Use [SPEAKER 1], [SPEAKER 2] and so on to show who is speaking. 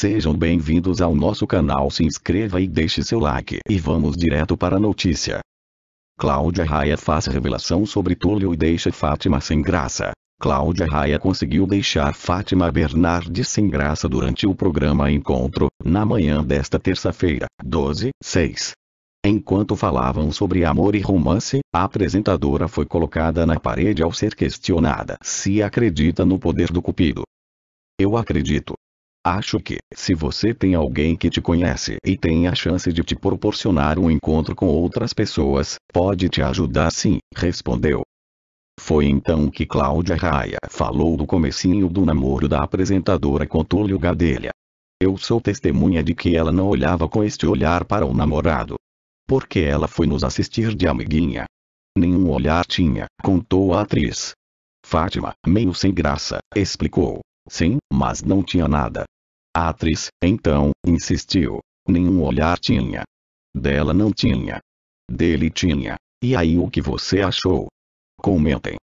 [SPEAKER 1] Sejam bem-vindos ao nosso canal se inscreva e deixe seu like. E vamos direto para a notícia. Cláudia Raia faz revelação sobre Túlio e deixa Fátima sem graça. Cláudia Raia conseguiu deixar Fátima Bernardes sem graça durante o programa Encontro, na manhã desta terça-feira, 12, 6. Enquanto falavam sobre amor e romance, a apresentadora foi colocada na parede ao ser questionada se acredita no poder do cupido. Eu acredito, Acho que, se você tem alguém que te conhece e tem a chance de te proporcionar um encontro com outras pessoas, pode te ajudar sim, respondeu. Foi então que Cláudia Raia falou do comecinho do namoro da apresentadora com Túlio Gadelha. Eu sou testemunha de que ela não olhava com este olhar para o namorado. Porque ela foi nos assistir de amiguinha. Nenhum olhar tinha, contou a atriz. Fátima, meio sem graça, explicou. Sim, mas não tinha nada, a atriz, então, insistiu. Nenhum olhar tinha. Dela não tinha. Dele tinha. E aí o que você achou? Comentem.